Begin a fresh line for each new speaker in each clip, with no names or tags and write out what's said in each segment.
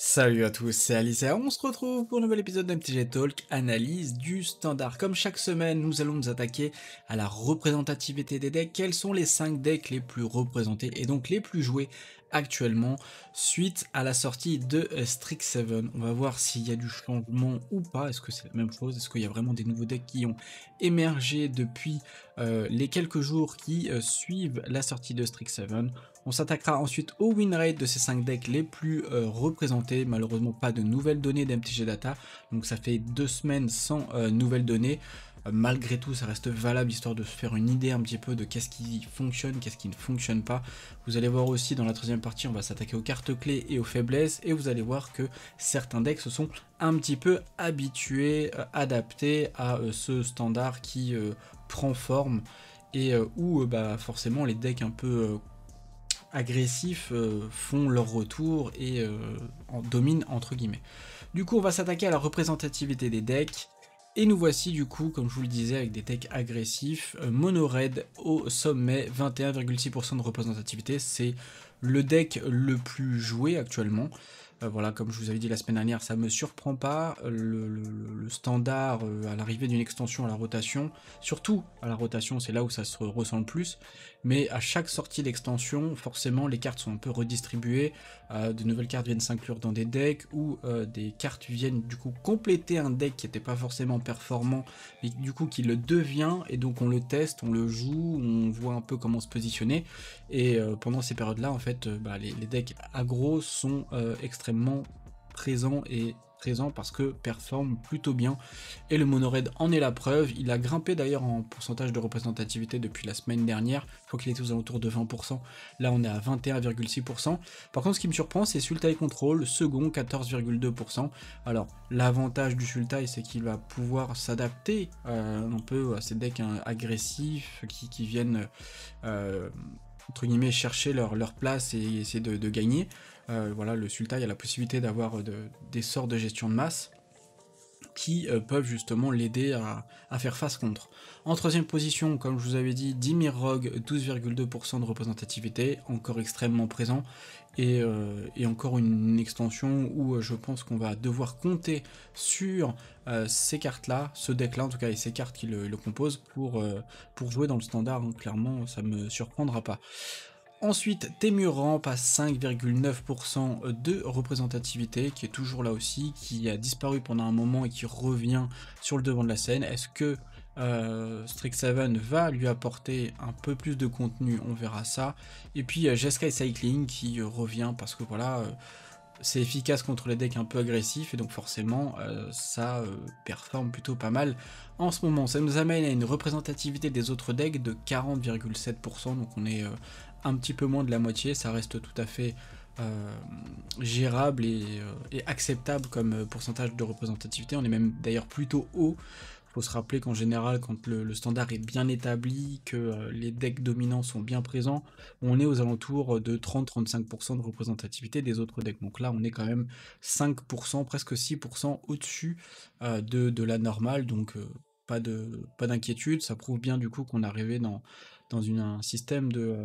Salut à tous, c'est Alicia, on se retrouve pour un nouvel épisode d'MTG Talk, analyse du standard. Comme chaque semaine, nous allons nous attaquer à la représentativité des decks, quels sont les 5 decks les plus représentés et donc les plus joués actuellement suite à la sortie de euh, Strix 7. On va voir s'il y a du changement ou pas, est-ce que c'est la même chose, est-ce qu'il y a vraiment des nouveaux decks qui ont émergé depuis euh, les quelques jours qui euh, suivent la sortie de Strix 7. On s'attaquera ensuite au win rate de ces 5 decks les plus représentés. Malheureusement, pas de nouvelles données d'MTG Data. Donc ça fait deux semaines sans nouvelles données. Euh, malgré tout, ça reste valable histoire de se faire une idée un petit peu de qu'est-ce qui fonctionne, qu'est-ce qui ne fonctionne pas. Vous allez voir aussi dans la troisième partie, on va s'attaquer aux cartes clés et aux faiblesses et vous allez voir que certains decks se sont un petit peu habitués, euh, adaptés à euh, ce standard qui prend forme et où bah, forcément les decks un peu agressifs font leur retour et en dominent entre guillemets. Du coup, on va s'attaquer à la représentativité des decks et nous voici du coup, comme je vous le disais, avec des decks agressifs. Euh, Mono-Red au sommet, 21,6% de représentativité. C'est le deck le plus joué actuellement. Euh, voilà, comme je vous avais dit la semaine dernière, ça me surprend pas. Euh, le, standard euh, à l'arrivée d'une extension à la rotation, surtout à la rotation, c'est là où ça se ressent le plus. Mais à chaque sortie d'extension, forcément, les cartes sont un peu redistribuées. de nouvelles cartes viennent s'inclure dans des decks ou des cartes viennent du coup compléter un deck qui n'était pas forcément performant, mais du coup qui le devient. Et donc on le teste, on le joue, on voit un peu comment se positionner. Et pendant ces périodes-là, en fait, bah, les, decks aggro sont extrêmement présent et présent parce que performe plutôt bien et le monoraid en est la preuve. Il a grimpé d'ailleurs en pourcentage de représentativité depuis la semaine dernière, il faut qu'il était aux alentours de 20%, là on est à 21,6%. Par contre ce qui me surprend c'est Sultai Control, second 14,2%. Alors l'avantage du Sultai c'est qu'il va pouvoir s'adapter euh, un peu à ces decks hein, agressifs qui, viennent euh, entre guillemets chercher leur, place et essayer de gagner. Euh, voilà, le y a la possibilité d'avoir euh, des sorts de gestion de masse qui euh, peuvent justement l'aider à, faire face contre. En troisième position, comme je vous avais dit, Dimir Rogue, 12,2% de représentativité, encore extrêmement présent, et, encore une extension où je pense qu'on va devoir compter sur ces cartes-là, ce deck-là en tout cas, et ces cartes qui le, composent pour, jouer dans le standard, donc clairement ça ne me surprendra pas. Ensuite, témurant passe 5,9% de représentativité, qui est toujours là aussi, qui a disparu pendant un moment et qui revient sur le devant de la scène. Est-ce que euh, Strixhaven va lui apporter un peu plus de contenu On verra ça. Et puis, euh, Cycling qui euh, revient parce que voilà... Euh, c'est efficace contre les decks un peu agressifs et donc forcément euh, ça euh, performe plutôt pas mal en ce moment. Ça nous amène à une représentativité des autres decks de 40,7%, donc on est euh, un petit peu moins de la moitié, ça reste tout à fait gérable et, acceptable comme pourcentage de représentativité, on est même d'ailleurs plutôt haut il faut se rappeler qu'en général, quand le, standard est bien établi, que euh, les decks dominants sont bien présents, on est aux alentours de 30-35% de représentativité des autres decks. Donc là, on est quand même 5%, presque 6% au-dessus euh, de, la normale. Donc euh, pas de pas d'inquiétude. Ça prouve bien du coup qu'on est arrivé dans, dans un système de,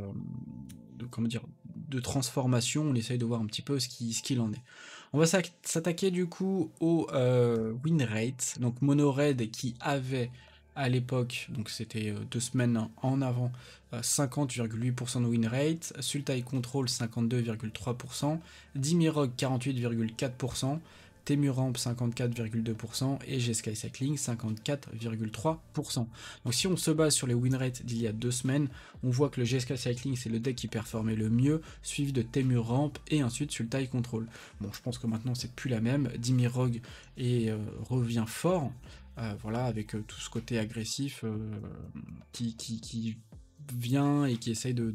comment dire de transformation. On essaye de voir un petit peu ce ce qu'il en est. On va s'attaquer du coup au euh, win rate, donc MonoRed qui avait à l'époque, donc c'était euh, deux semaines en avant, 50,8% euh, de win rate, Sultai Control 52,3%, Dimirog 48,4%, Temuramp 54,2% et G Cycling 54,3%. Donc si on se base sur les win rates d'il y a deux semaines, on voit que le G.Sky Cycling c'est le deck qui performait le mieux, suivi de Temuramp et ensuite Sultai Control. Bon, je pense que maintenant c'est plus la même. Dimirog et euh, revient fort. Euh, voilà, avec euh, tout ce côté agressif qui, qui vient et qui essaye de,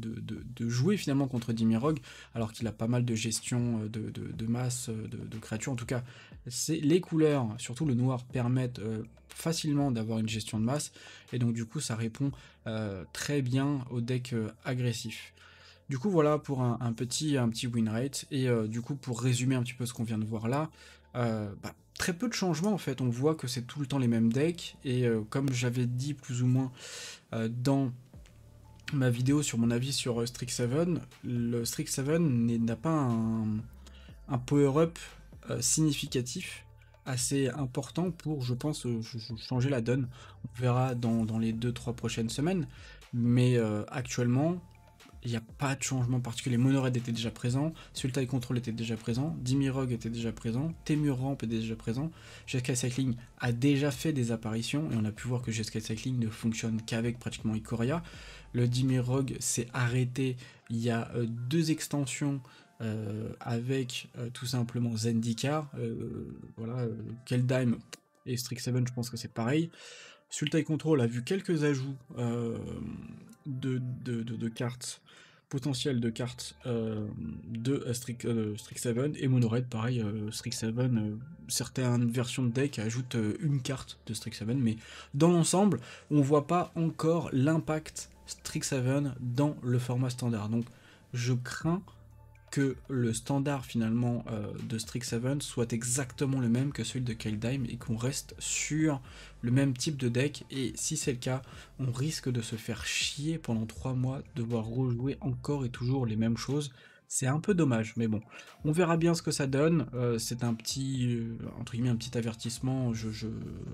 jouer finalement contre Dimirog, alors qu'il a pas mal de gestion euh, de, masse, euh, de, créatures. En tout cas, les couleurs, surtout le noir, permettent euh, facilement d'avoir une gestion de masse, et donc du coup, ça répond très bien au deck agressif. Du coup, voilà pour un, petit, un petit win rate, et du coup, pour résumer un petit peu ce qu'on vient de voir là, bah, très peu de changements en fait. On voit que c'est tout le temps les mêmes decks. Et comme j'avais dit plus ou moins dans ma vidéo sur mon avis sur euh, Strix 7, le Strix 7 n'a pas un, power-up euh, significatif assez important pour, je pense, euh, changer la donne. On verra dans, les 2-3 prochaines semaines, mais actuellement, il n'y a pas de changement particulier. Monored était déjà présent, Sultai Control était déjà présent, Dimirog était déjà présent, Temur Ramp était déjà présent, GSK Cycling a déjà fait des apparitions et on a pu voir que GSK Cycling ne fonctionne qu'avec pratiquement Ikoria. Le Dimirog s'est arrêté, il y a euh, deux extensions euh, avec euh, tout simplement Zendikar, voilà, Keldime et Seven je pense que c'est pareil. Sultai Control a vu quelques ajouts euh, de, de, cartes, potentiels de cartes euh, de euh, Strix, Strixhaven et Monored, pareil, Strixhaven, certaines versions de deck ajoutent une carte de Strixhaven, mais dans l'ensemble, on voit pas encore l'impact Strixhaven dans le format standard. Donc je crains que le standard finalement euh, de de Strixhaven soit exactement le même que celui de Keldheim et qu'on reste sur le même type de deck et si c'est le cas on risque de se faire chier pendant 3 mois devoir rejouer encore et toujours les mêmes choses c'est un peu dommage, mais bon, on verra bien ce que ça donne. Euh, c'est un petit, euh, entre guillemets, un petit avertissement, je,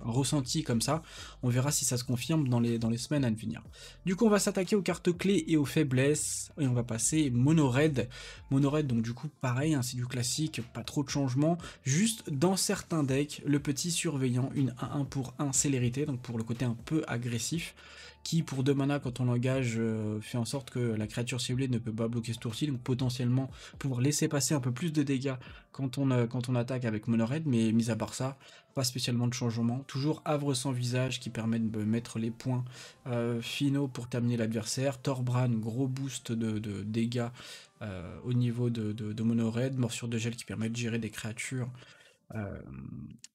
un ressenti comme ça. On verra si ça se confirme dans les, dans les semaines à venir. Du coup, on va s'attaquer aux cartes clés et aux faiblesses, et on va passer mono Raid, Mono red, donc du coup, pareil, hein, c'est du classique, pas trop de changements. Juste dans certains decks, le petit surveillant, une 1-1 pour 1 célérité, donc pour le côté un peu agressif qui pour 2 mana quand on l'engage euh, fait en sorte que la créature ciblée ne peut pas bloquer ce tour-ci, donc potentiellement pouvoir laisser passer un peu plus de dégâts quand on, euh, quand on attaque avec Monored, mais mis à part ça, pas spécialement de changement. Toujours Havre sans visage qui permet de mettre les points euh, finaux pour terminer l'adversaire, Torbran, gros boost de, dégâts au niveau de, de, de Monored, morsure de gel qui permet de gérer des créatures.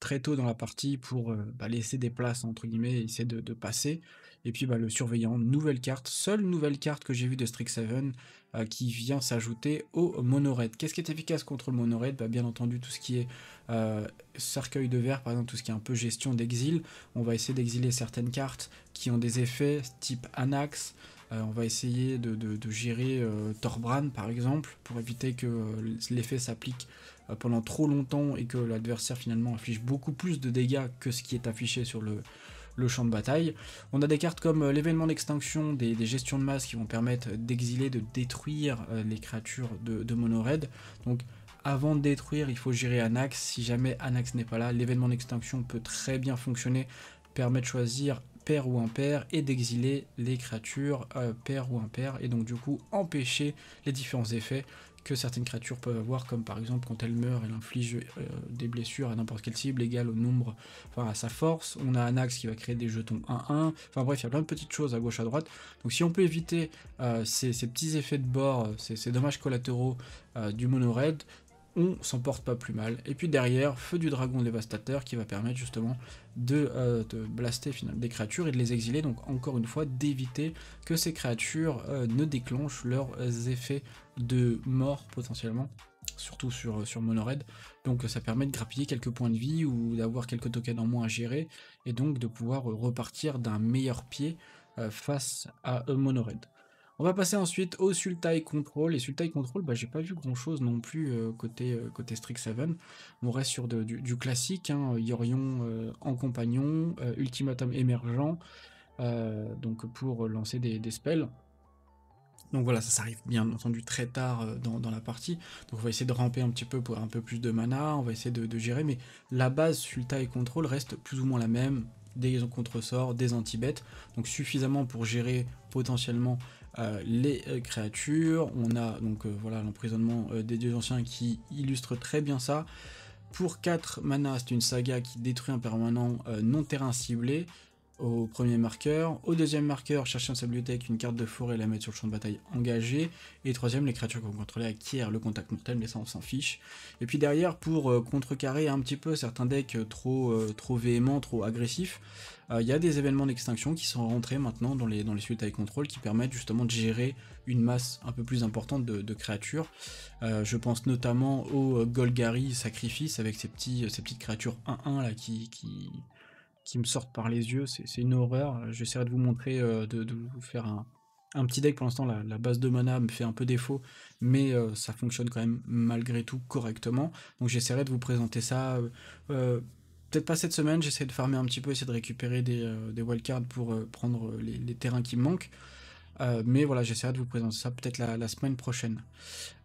très tôt dans la partie pour bah, laisser des places entre guillemets et essayer de, passer et puis bah, le surveillant, nouvelle carte, seule nouvelle carte que j'ai vue de Strixhaven 7 euh, qui vient s'ajouter au monoraid. Qu'est-ce qui est efficace contre le monoraid bah, Bien entendu tout ce qui est euh, cercueil de verre, par exemple tout ce qui est un peu gestion d'exil. On va essayer d'exiler certaines cartes qui ont des effets type Anax. Euh, on va essayer de, de gérer Torbran par exemple pour éviter que l'effet s'applique pendant trop longtemps et que l'adversaire finalement affiche beaucoup plus de dégâts que ce qui est affiché sur le, le champ de bataille. On a des cartes comme euh, l'événement d'extinction, des, gestions de masse qui vont permettre d'exiler, de détruire euh, les créatures de, mono -raid. Donc avant de détruire, il faut gérer Anax. Si jamais Anax n'est pas là, l'événement d'extinction peut très bien fonctionner, permet de choisir père ou impair et d'exiler les créatures père euh, pair ou impair et donc du coup empêcher les différents effets que certaines créatures peuvent avoir, comme par exemple quand elle meurt, elle inflige euh, des blessures à n'importe quelle cible égale au nombre, enfin à sa force. On a un axe qui va créer des jetons 1-1. Enfin bref, il y a plein de petites choses à gauche à droite. Donc si on peut éviter euh, ces, petits effets de bord, euh, ces, dommages collatéraux du mono-raid, on s'en porte pas plus mal. Et puis derrière, feu du dragon dévastateur qui va permettre justement de, euh, blaster des créatures et de les exiler. Donc encore une fois, d'éviter que ces créatures euh, ne déclenchent leurs euh, effets de mort potentiellement, surtout sur, sur Monored. Donc ça permet de grappiller quelques points de vie ou d'avoir quelques tokens en moins à gérer et donc de pouvoir repartir d'un meilleur pied face à Monored. On va passer ensuite au Sultai Control. Et Sultai Control, bah, j'ai pas vu grand chose non plus euh, euh, côté, strict 7. On reste sur du, classique, hein, Yorion euh, en compagnon, Ultimatum émergent, donc pour lancer des, spells. Donc voilà, ça, s'arrive arrive bien entendu très tard dans, la partie. Donc on va essayer de ramper un petit peu pour un peu plus de mana, on va essayer de, gérer, mais la base et Control reste plus ou moins la même. Des contre-sorts, des anti-bêtes, donc suffisamment pour gérer potentiellement euh, les euh, créatures. On a donc euh, voilà l'emprisonnement des dieux anciens qui illustre très bien ça. Pour 4 mana c'est une saga qui détruit un permanent non terrain ciblé au premier marqueur. Au deuxième marqueur, chercher dans sa bibliothèque une carte de forêt et la mettre sur le champ de bataille engagé. Et troisième, les créatures que vous contrôlez acquièrent le contact mortel, mais ça on s'en fiche. Et puis derrière, pour euh, contrecarrer un petit peu certains decks euh, trop, euh, trop véhéments, trop agressifs, il y a des événements d'extinction qui sont rentrés maintenant dans les, dans les suites avec contrôle, qui permettent justement de gérer une masse un peu plus importante de, créatures. je pense notamment au Golgari Sacrifice avec ses, ces petites créatures 1-1 là qui, qui qui me sortent par les yeux, c'est une horreur. Euh, j'essaierai de vous montrer, euh, de, vous faire un, petit deck. Pour l'instant, la, base de mana me fait un peu défaut, mais euh, ça fonctionne quand même malgré tout correctement. Donc j'essaierai de vous présenter ça. Peut-être pas cette semaine, j'essaie de farmer un petit peu, essayer de récupérer des, wildcards pour prendre les, les, terrains qui me manquent. Euh, mais voilà, j'essaierai de vous présenter ça peut-être la, semaine prochaine.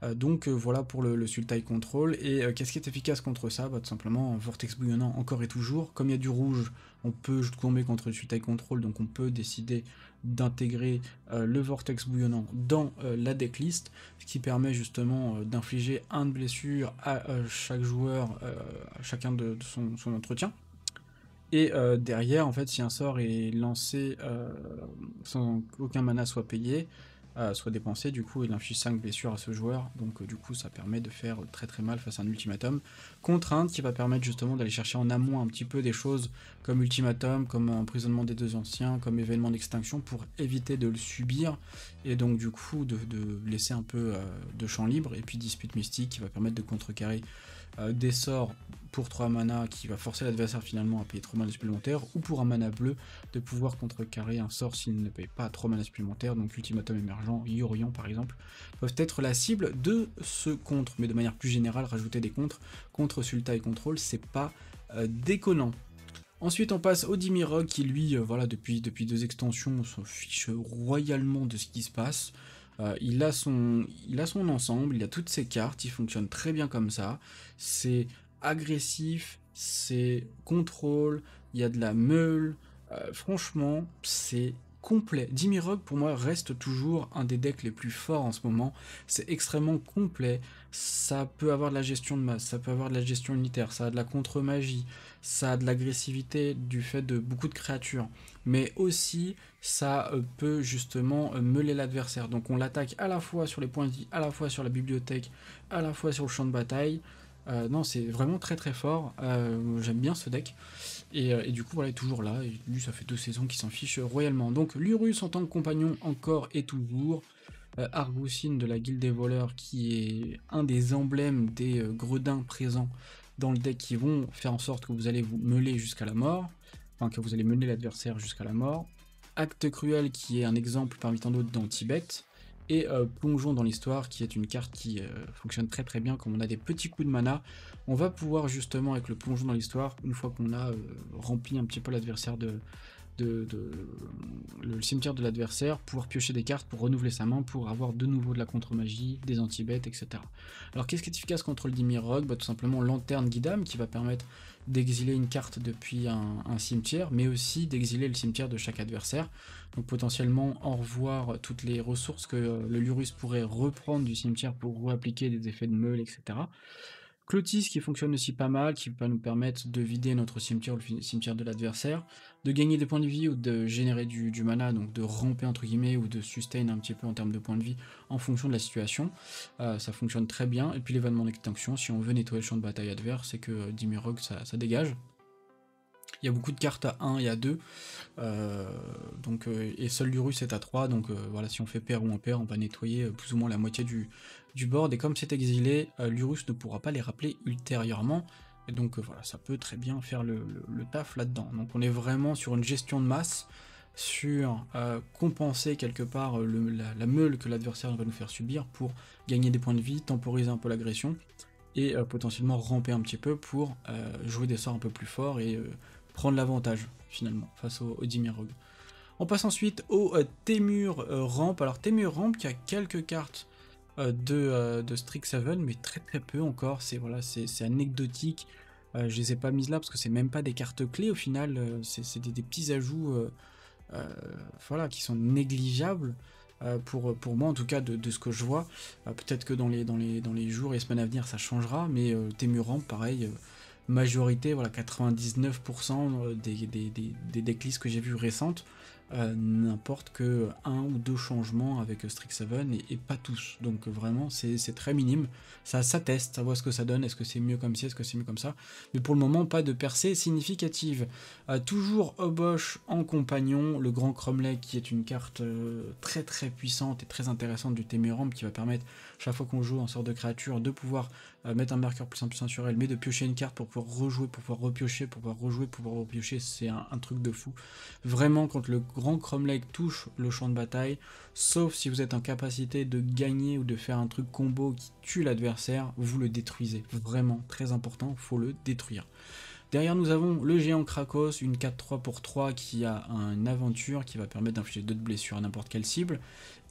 Euh, donc euh, voilà pour le, le Control. Et qu'est-ce qui est efficace contre ça bah, Tout simplement vortex bouillonnant encore et toujours. Comme il y a du rouge, on peut tomber contre le Sultai Control, donc on peut décider d'intégrer le vortex bouillonnant dans la decklist, ce qui permet justement d'infliger un de blessure à chaque joueur, à chacun de, son entretien. Et euh, derrière, en fait, si un sort est lancé euh, sans qu'aucun mana soit payé, euh, soit dépensé, du coup, il inflige 5 blessures à ce joueur. Donc, du coup, ça permet de faire très très mal face à un ultimatum. Contrainte qui va permettre justement d'aller chercher en amont un petit peu des choses comme ultimatum, comme emprisonnement des deux anciens, comme événement d'extinction pour éviter de le subir et donc, du coup, de laisser un peu de champ libre. Et puis, dispute mystique qui va permettre de contrecarrer euh, des sorts pour 3 mana qui va forcer l'adversaire finalement à payer 3 mana supplémentaires, ou pour un mana bleu de pouvoir contrecarrer un sort s'il ne paye pas 3 mana supplémentaires, donc Ultimatum émergent, Yorion par exemple, peuvent être la cible de ce contre, mais de manière plus générale, rajouter des contres contre Sulta et Control, c'est pas euh, déconnant. Ensuite, on passe au Dimirog qui, lui, euh, voilà, depuis, depuis deux extensions, s'en fiche royalement de ce qui se passe. Euh, il, a son, ensemble, il a toutes ses cartes, il fonctionne très bien comme ça. C'est agressif, c'est contrôle, il y a de la meule. Euh, franchement, c'est complet. Dimirog pour moi reste toujours un des decks les plus forts en ce moment. C'est extrêmement complet. Ça peut avoir de la gestion de masse, ça peut avoir de la gestion unitaire, ça a de la contre-magie, ça a de l'agressivité du fait de beaucoup de créatures mais aussi ça euh, peut justement meuler l'adversaire. Donc on l'attaque à la fois sur les points de vie, à la fois sur la bibliothèque, à la fois sur le champ de bataille. Euh, non, c'est vraiment très très fort. Euh, j'aime bien ce deck. Et, du coup, voilà, il est toujours là. Et lui, ça fait deux saisons qu'il s'en fiche royalement. Donc, Lurus en tant que compagnon, encore et toujours. Argoussine de la Guilde des Voleurs, qui est un des emblèmes des gredins présents dans le deck qui vont faire en sorte que vous allez vous meuler jusqu'à la mort enfin que vous allez mener l'adversaire jusqu'à la mort. Acte cruel qui est un exemple parmi tant d'autres dans Tibet. Et euh, plongeon dans l'histoire qui est une carte qui euh, fonctionne très très bien. quand on a des petits coups de mana, on va pouvoir justement avec le plongeon dans l'histoire, une fois qu'on a euh, rempli un petit peu l'adversaire de, de, le cimetière de l'adversaire, pouvoir piocher des cartes pour renouveler sa main, pour avoir de nouveau de la contre-magie, des anti-bêtes, etc. Alors qu'est-ce qui est efficace contre le Dimir bah, Tout simplement Lanterne Guidam qui va permettre d'exiler une carte depuis un, cimetière, mais aussi d'exiler le cimetière de chaque adversaire. Donc potentiellement en revoir toutes les ressources que euh, le Lurus pourrait reprendre du cimetière pour appliquer des effets de meule, etc. Clotis qui fonctionne aussi pas mal, qui va nous permettre de vider notre cimetière, ou le cimetière de l'adversaire, de gagner des points de vie ou de générer du, mana, donc de ramper entre guillemets ou de sustain un petit peu en termes de points de vie en fonction de la situation. Euh, ça fonctionne très bien. Et puis l'événement d'extinction, si on veut nettoyer le champ de bataille adverse, c'est que euh, Dimirog ça, ça dégage. Il y a beaucoup de cartes à 1 et à 2. Euh, donc, euh, et seul l'Urus est à 3. Donc euh, voilà, si on fait paire ou en paire, on va nettoyer plus ou moins la moitié du, du board. Et comme c'est exilé, l'Urus ne pourra pas les rappeler ultérieurement. Et donc voilà, ça peut très bien faire le, taf là-dedans. Donc on est vraiment sur une gestion de masse sur compenser quelque part la, meule que l'adversaire va nous faire subir pour gagner des points de vie, temporiser un peu l'agression et potentiellement ramper un petit peu pour jouer des sorts un peu plus forts et prendre l'avantage finalement face au, au On passe ensuite au euh, Témur euh, Ramp. Alors Témur Ramp qui a quelques cartes euh, de, de, Strixhaven, mais très très peu encore. C'est voilà, c'est anecdotique. je les ai pas mises là parce que c'est même pas des cartes clés au final. c'est des, des, petits ajouts voilà, qui sont négligeables. pour, pour moi en tout cas de, ce que je vois peut-être que dans les, dans, les, dans les jours et semaines à venir ça changera mais Témur Ramp pareil majorité, voilà, 99% euh, des, des, que j'ai vues récentes euh, n'importe que un ou deux changements avec strict seven et pas tous. Donc vraiment, c'est très minime. Ça, ça teste, ça voit ce que ça donne. Est-ce que c'est mieux comme ci, est-ce que c'est mieux comme ça. Mais pour le moment, pas de percée significative. Euh, toujours Obosh en compagnon, le grand Cromlech qui est une carte très très puissante et très intéressante du téméram qui va permettre, chaque fois qu'on joue en sorte de créature, de pouvoir mettre un marqueur plus simple plus sur elle, mais de piocher une carte pour pouvoir rejouer, pour pouvoir repiocher, pour pouvoir rejouer, pour pouvoir repiocher, c'est un, truc de fou. Vraiment, quand le grand Chromeleg touche le champ de bataille, sauf si vous êtes en capacité de gagner ou de faire un truc combo qui tue l'adversaire, vous le détruisez. Vraiment, très important, faut le détruire. Derrière nous avons le géant Krakos, une 4-3 pour 3 qui a une aventure qui va permettre d'infliger 2 de blessures à n'importe quelle cible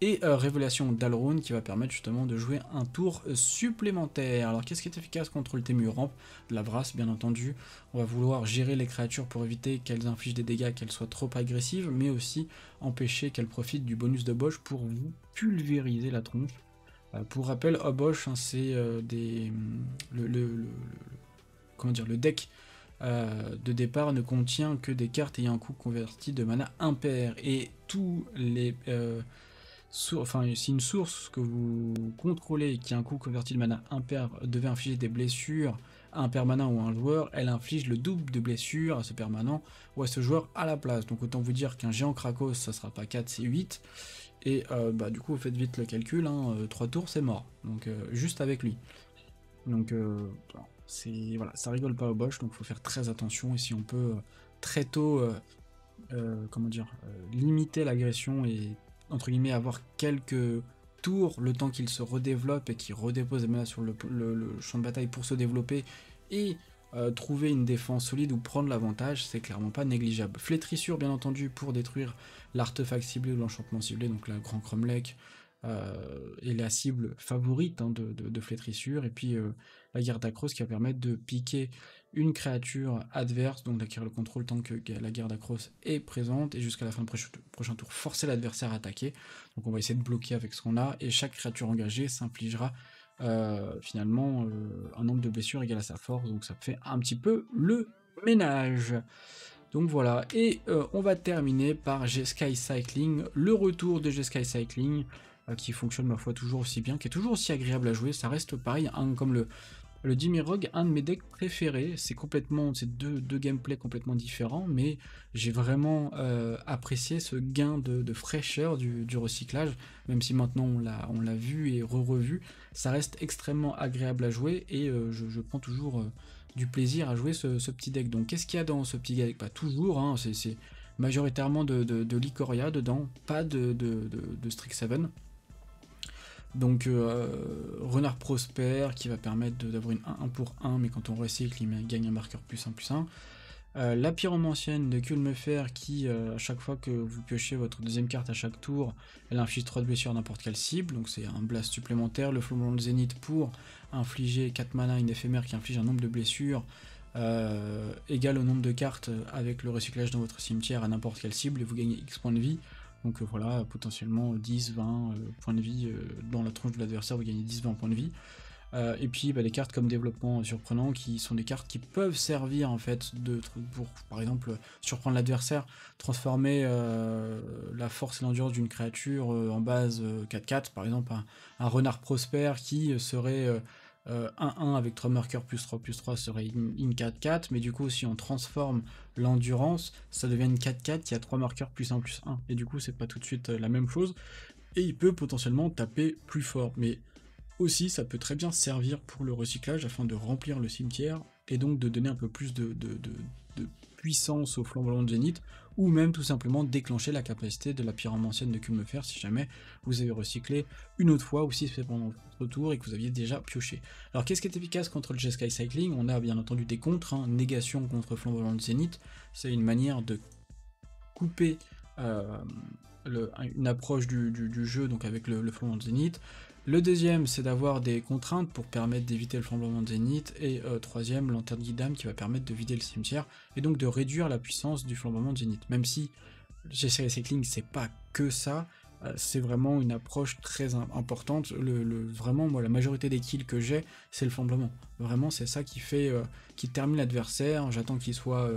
et euh, Révélation Dalrun qui va permettre justement de jouer un tour euh, supplémentaire. Alors qu'est-ce qui est efficace contre le Témuramp La brasse bien entendu, on va vouloir gérer les créatures pour éviter qu'elles infligent des dégâts, qu'elles soient trop agressives, mais aussi empêcher qu'elles profitent du bonus de Bosch pour vous pulvériser la tronche. Euh, pour rappel, oh, Bosch hein, c'est des... Le, comment dire, le deck de départ ne contient que des cartes ayant un coût converti de mana impair et tous les si une source que vous contrôlez qui a un coup converti de mana impair devait infliger des blessures à un permanent ou à un joueur, elle inflige le double de blessures à ce permanent ou à ce joueur à la place. Donc autant vous dire qu'un géant Krakos, ça sera pas 4, c'est 8. Et euh, bah, du coup, vous faites vite le calcul, 3 hein, euh, tours, c'est mort. Donc euh, juste avec lui. Donc c'est voilà, ça rigole pas au bosch, donc il faut faire très attention. Et si on peut très tôt, comment dire, limiter l'agression et entre guillemets, avoir quelques tours, le temps qu'il se redéveloppe et qu'il redépose des menaces sur le, champ de bataille pour se développer et euh, trouver une défense solide ou prendre l'avantage, c'est clairement pas négligeable. Flétrissure, bien entendu, pour détruire l'artefact ciblé ou l'enchantement ciblé, donc la Grand Cromlech, et euh, la cible favorite hein, de, de, flétrissure. Et puis euh, la guerre à qui va permettre de piquer une créature adverse, donc d'acquérir le contrôle tant que la guerre à est présente, et jusqu'à la fin du prochain tour, forcer l'adversaire à attaquer. Donc on va essayer de bloquer avec ce qu'on a, et chaque créature engagée s'infligera euh, finalement un nombre de blessures égal à sa force, donc ça fait un petit peu le ménage. Donc voilà, et on va terminer par G-Sky Cycling, le retour de G-Sky Cycling, euh, qui fonctionne ma foi toujours aussi bien, qui est toujours aussi agréable à jouer, ça reste pareil, comme le, le Dimirog, un de mes decks préférés, c'est complètement, deux, deux gameplays complètement différents, mais j'ai vraiment euh, apprécié ce gain de, fraîcheur du, recyclage, même si maintenant on l'a, vu et re-revu, ça reste extrêmement agréable à jouer et euh, je, prends toujours du plaisir à jouer ce, petit deck. Donc qu'est-ce qu'il y a dans ce petit deck Pas toujours, hein, c'est, majoritairement de, de, Licoria dedans, pas de, de Strixhaven. Donc euh, Renard Prospère qui va permettre d'avoir une 1, pour 1, mais quand on recycle, il gagne un marqueur plus 1 plus 1. Euh, la la ancienne de Culmefer qui, euh, à chaque fois que vous piochez votre deuxième carte à chaque tour, elle inflige 3 de à n'importe quelle cible, donc c'est un blast supplémentaire. Le flambant de zénith pour infliger 4 mana, une éphémère qui inflige un nombre de blessures égal au nombre de cartes avec le recyclage dans votre cimetière à n'importe quelle cible et vous gagnez X points de vie donc euh, voilà, potentiellement 10, euh, 20 euh, points de vie dans la tronche de l'adversaire, vous gagnez 10, 20 points de vie. et puis bah, les cartes comme développement surprenant qui sont des cartes qui peuvent servir en fait de, pour par exemple surprendre l'adversaire, transformer la force et l'endurance d'une créature en base 4-4, par exemple un renard prospère qui serait 1-1 euh, avec 3 marqueurs plus 3 plus 3 serait une 4-4, mais du coup si on transforme l'endurance, ça devient une 4-4 qui a 3 marqueurs plus 1 plus 1, et du coup c'est pas tout de suite euh, la même chose, et il peut potentiellement taper plus fort, mais aussi ça peut très bien servir pour le recyclage afin de remplir le cimetière, et donc de donner un peu plus de, de puissance au flambeau de zénith ou même tout simplement déclencher la capacité de la pyramide ancienne de fer si jamais vous avez recyclé une autre fois ou si c'est pendant votre tour et que vous aviez déjà pioché. Alors qu'est-ce qui est efficace contre le Sky Cycling On a bien entendu des contres, hein. négation contre flamboyant de zénith, c'est une manière de couper euh, une approche du, jeu donc avec le, le Zenith. zénith, le deuxième, c'est d'avoir des contraintes pour permettre d'éviter le flambement de zénith. Et euh, troisième, lanterne Guidam qui va permettre de vider le cimetière et donc de réduire la puissance du flambement de zénith. Même si Recycling, Cycling, c'est pas que ça, euh, c'est vraiment une approche très importante. Le, vraiment, moi, la majorité des kills que j'ai, c'est le flambement. Vraiment, c'est ça qui fait, euh, qui termine l'adversaire. J'attends qu'il soit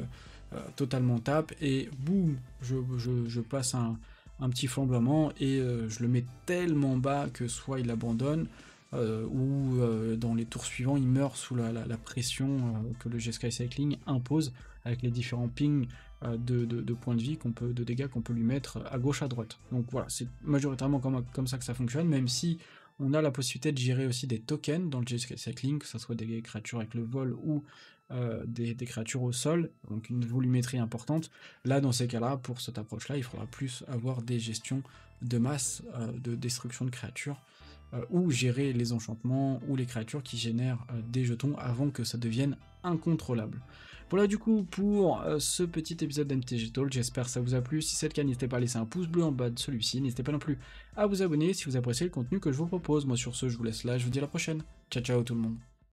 totalement tape et boum, je passe un un petit flamboiement et euh, je le mets tellement bas que soit il abandonne euh, ou euh, dans les tours suivants il meurt sous la, pression que le G-Sky Cycling impose avec les différents pings de, points de vie qu'on peut, de dégâts qu'on peut lui mettre à gauche à droite. Donc voilà, c'est majoritairement comme, comme ça que ça fonctionne, même si on a la possibilité de gérer aussi des tokens dans le g Cycling, que ce soit des créatures avec le vol ou euh, des, créatures au sol, donc une volumétrie importante. Là, dans ces cas-là, pour cette approche-là, il faudra plus avoir des gestions de masse, euh, de destruction de créatures, euh, ou gérer les enchantements ou les créatures qui génèrent des jetons avant que ça devienne incontrôlable. Voilà du coup pour ce petit épisode d'MTG Talk, j'espère que ça vous a plu. Si c'est le cas, n'hésitez pas à laisser un pouce bleu en bas de celui-ci, n'hésitez pas non plus à vous abonner si vous appréciez le contenu que je vous propose. Moi sur ce, je vous laisse là, je vous dis à la prochaine. Ciao ciao tout le monde.